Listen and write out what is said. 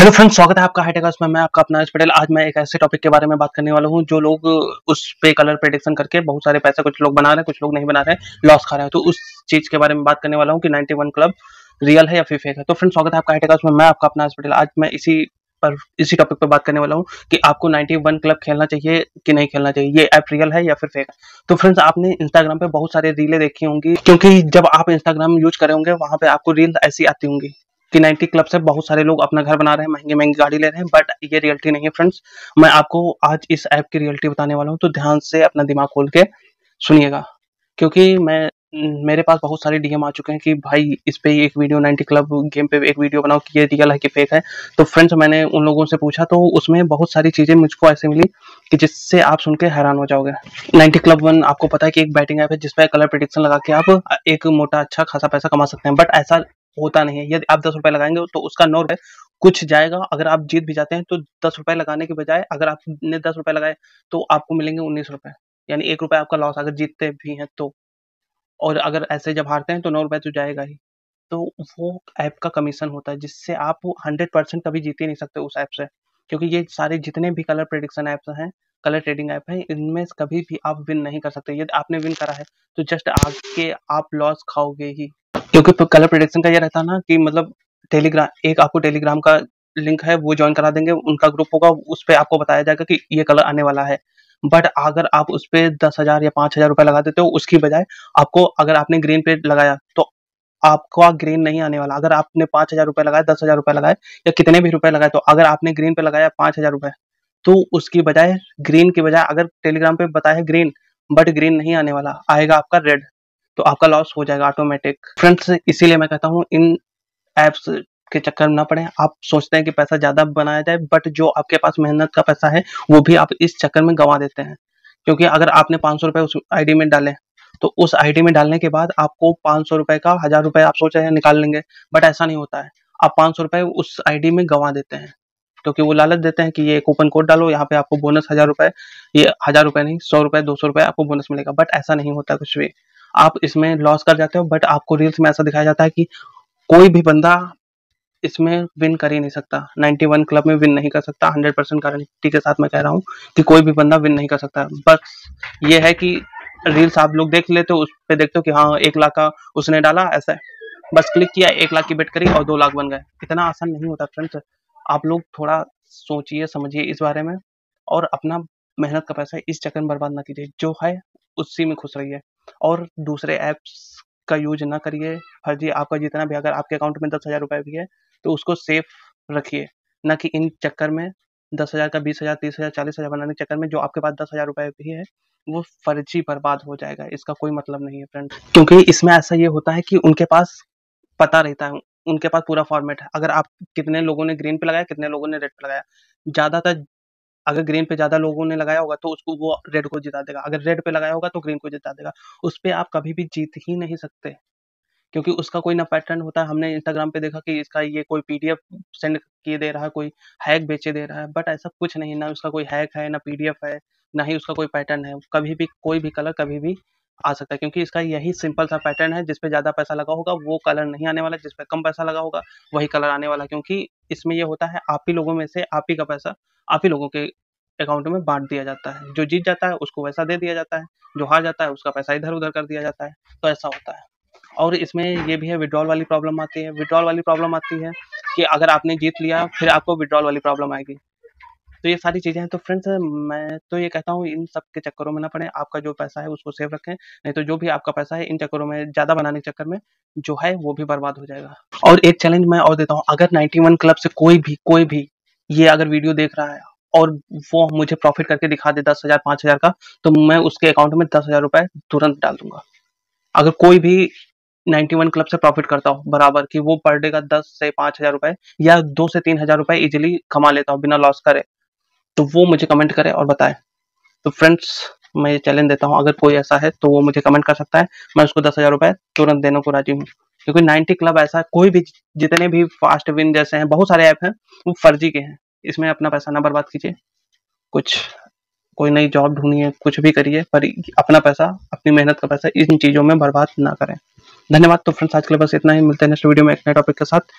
hello friends स्वागत है आपका हाईटेक में मैं आपका अपना पटेल आज मैं एक ऐसे टॉपिक के बारे में बात करने वाला हूं जो लोग उस पे कलर प्रेडिक्शन करके बहुत सारे पैसे कुछ लोग बना रहे हैं कुछ लोग नहीं बना रहे लॉस खा रहे हैं तो उस चीज के बारे में बात करने वाला हूं कि 91 क्लब रियल है या फिर फेक है तो फ्रेंड स्वागत है आपका हाईटेक में मैं आपका अपना पटेल आज मैं इसी पर इसी टॉपिक पर बात करने वाला हूँ कि आपको 91 क्लब खेलना चाहिए कि नहीं खेलना चाहिए ये ऐप रियल है या फिर फेक तो फ्रेंड्स आपने इंस्टाग्राम पे बहुत सारे रीलें देखी होंगी क्योंकि जब आप इंस्टाग्राम यूज करे होंगे वहां पे आपको रील ऐसी आती होंगी कि 90 क्लब से बहुत सारे लोग अपना घर बना रहे हैं महंगे महंगी गाड़ी ले रहे हैं बट ये रियलिटी नहीं है फ्रेंड्स मैं आपको आज इस ऐप की रियलिटी बताने वाला हूँ तो ध्यान से अपना दिमाग खोल के सुनिएगा क्योंकि मैं मेरे पास बहुत सारे डीएम आ चुके हैं कि भाई इस पे एक वीडियो नाइन्टी क्लब गेम पे एक वीडियो बनाओ कि ये रियल है कि फेक है तो फ्रेंड्स मैंने उन लोगों से पूछा तो उसमें बहुत सारी चीज़ें मुझको ऐसे मिली कि जिससे आप सुन के हैरान हो जाओगे नाइन्टी क्लब वन आपको पता है कि एक बैटिंग ऐप है जिसपे कलर प्रिडिक्शन लगा के आप एक मोटा अच्छा खासा पैसा कमा सकते हैं बट ऐसा होता नहीं है यदि आप दस रुपए लगाएंगे तो उसका नौ रुपए कुछ जाएगा अगर आप जीत भी जाते हैं तो दस रुपए लगाने के बजाय अगर आपने दस रुपए लगाए तो आपको मिलेंगे उन्नीस रुपए यानी एक रुपए आपका लॉस अगर जीतते भी हैं तो और अगर ऐसे जब हारते हैं तो नौ रुपए तो जाएगा ही तो वो ऐप का कमीशन होता है जिससे आप हंड्रेड परसेंट कभी जीत ही नहीं सकते उस ऐप से क्योंकि ये सारे जितने भी कलर प्रेडिक्शन ऐप्स हैं कलर ट्रेडिंग ऐप है इनमें कभी भी आप विन नहीं कर सकते यदि आपने विन करा है तो जस्ट आगे आप लॉस खाओगे ही क्योंकि कलर प्रोडक्शन का ये रहता ना कि मतलब टेलीग्राम एक आपको टेलीग्राम का लिंक है वो ज्वाइन करा देंगे उनका ग्रुप होगा उस पर आपको बताया जाएगा कि ये कलर आने वाला है बट अगर आप उस पर दस हजार या पांच हजार रुपया लगा देते हो उसकी बजाय आपको अगर आपने ग्रीन पे लगाया तो आपको ग्रीन नहीं आने वाला अगर आपने पांच हजार रुपए लगाए दस हजार रुपये लगाए या कितने भी रुपए लगाए तो अगर आपने ग्रीन पे लगाया पांच हजार रुपए तो उसकी बजाय ग्रीन की बजाय अगर टेलीग्राम पे बताया ग्रीन बट ग्रीन नहीं आने वाला आएगा आपका रेड तो आपका लॉस हो जाएगा ऑटोमेटिक फ्रेंड्स इसीलिए मैं कहता हूँ इन एप्स के चक्कर ना पड़े आप सोचते हैं कि पैसा ज़्यादा बनाया जाए बट जो आपके पास मेहनत का पैसा है वो भी आप इस चक्कर में गंवा देते हैं क्योंकि अगर आपने पाँच सौ रुपए उस आईडी में डाले तो उस आईडी में डालने के बाद आपको पाँच सौ रुपए का हज़ार रुपये आप सोच रहे हैं निकाल लेंगे बट ऐसा नहीं होता है आप पाँच सौ रुपए उस आईडी में गंवा देते हैं क्योंकि वो लालच देते हैं कि ये कूपन कोड डालो यहाँ पे आपको बोनस हज़ार रुपए ये हज़ार रुपए नहीं सौ रुपए दो सौ रुपए आपको बोनस मिलेगा बट ऐसा नहीं होता कुछ भी आप इसमें लॉस कर जाते हो बट आपको रील्स में ऐसा दिखाया जाता है कि कोई भी बंदा इसमें विन कर ही नहीं सकता 91 क्लब में विन नहीं कर सकता 100 परसेंट गारंटी के साथ मैं कह रहा हूँ कि कोई भी बंदा विन नहीं कर सकता बस ये है कि रील्स आप लोग देख लेते हो उस पर देखते हो कि हाँ एक लाख का उसने डाला ऐसा बस क्लिक किया एक लाख की बेट करी और दो लाख बन गए इतना आसान नहीं होता फ्रेंड्स आप लोग थोड़ा सोचिए समझिए इस बारे में और अपना मेहनत का पैसा इस चक्कर में बर्बाद ना कीजिए जो है उसी में खुश रहिए और दूसरे ऐप्स का यूज ना करिए फर्जी आपका जितना भी अगर आपके अकाउंट में दस हज़ार रुपये भी है तो उसको सेफ रखिए ना कि इन चक्कर में दस हज़ार का बीस हज़ार तीस हज़ार चालीस हज़ार बनाने के चक्कर में जो आपके पास दस हज़ार रुपये भी है वो फर्जी बर्बाद हो जाएगा इसका कोई मतलब नहीं है फ्रेंड क्योंकि इसमें ऐसा ये होता है कि उनके पास पता रहता है उनके पास पूरा फॉर्मेट है अगर आप कितने लोगों ने ग्रीन पे लगाया कितने लोगों ने रेड पे लगाया ज़्यादातर अगर ग्रीन पे ज़्यादा लोगों ने लगाया होगा तो उसको वो रेड को जिता देगा अगर रेड पे लगाया होगा तो ग्रीन को जिता देगा उस पर आप कभी भी जीत ही नहीं सकते क्योंकि उसका कोई ना पैटर्न होता है हमने इंस्टाग्राम पे देखा कि इसका ये कोई पीडीएफ सेंड किए दे रहा है कोई हैक बेचे दे रहा है बट ऐसा कुछ नहीं ना उसका कोई हैक है ना पीडीएफ है ना ही उसका कोई पैटर्न है कभी भी कोई भी कलर कभी भी आ सकता है क्योंकि इसका यही सिंपल सा पैटर्न है जिसपे ज़्यादा पैसा लगा होगा वो कलर नहीं आने वाला जिसपे कम पैसा लगा होगा वही कलर आने वाला क्योंकि इसमें यह होता है आप ही लोगों में से आप ही का पैसा आप ही लोगों के अकाउंट में बांट दिया जाता है जो जीत जाता है उसको वैसा दे दिया जाता है जो हार जाता है उसका पैसा इधर उधर कर दिया जाता है तो ऐसा होता है और इसमें यह भी है विड्रॉल वाली प्रॉब्लम आती है विड्रॉल वाली प्रॉब्लम आती है कि अगर आपने जीत लिया फिर आपको विड्रॉल वाली प्रॉब्लम आएगी तो ये सारी चीज़ें हैं तो फ्रेंड्स मैं तो ये कहता हूँ इन सब के चक्करों में ना पड़े आपका जो पैसा है उसको सेव रखें नहीं तो जो भी आपका पैसा है इन चक्करों में ज़्यादा बनाने के चक्कर में जो है वो भी बर्बाद हो जाएगा और एक चैलेंज मैं और देता हूँ अगर नाइन्टी क्लब से कोई भी कोई भी ये अगर वीडियो देख रहा है और वो मुझे प्रॉफिट करके दिखा दे दस हज़ार पांच हज़ार का तो मैं उसके अकाउंट में दस हज़ार रुपए तुरंत डाल दूंगा अगर कोई भी 91 क्लब से प्रॉफिट करता हो बराबर कि वो पर डे का दस से पांच हज़ार रुपए या दो से तीन हज़ार रुपए इजिली कमा लेता हूँ बिना लॉस करे तो वो मुझे कमेंट करे और बताए तो फ्रेंड्स मैं ये चैलेंज देता हूँ अगर कोई ऐसा है तो वो मुझे कमेंट कर सकता है मैं उसको दस हज़ार रुपये तुरंत देने को राजी हूँ क्योंकि नाइन्टी क्लब ऐसा कोई भी जितने भी फास्ट विन जैसे हैं बहुत सारे ऐप हैं वो फर्जी के हैं इसमें अपना पैसा ना बर्बाद कीजिए कुछ कोई नई जॉब ढूंढिए कुछ भी करिए पर अपना पैसा अपनी मेहनत का पैसा इन चीज़ों में बर्बाद ना करें धन्यवाद तो फ्रेंड्स आज के लिए बस इतना ही मिलते हैं नेक्स्ट वीडियो में एक नए टॉपिक के साथ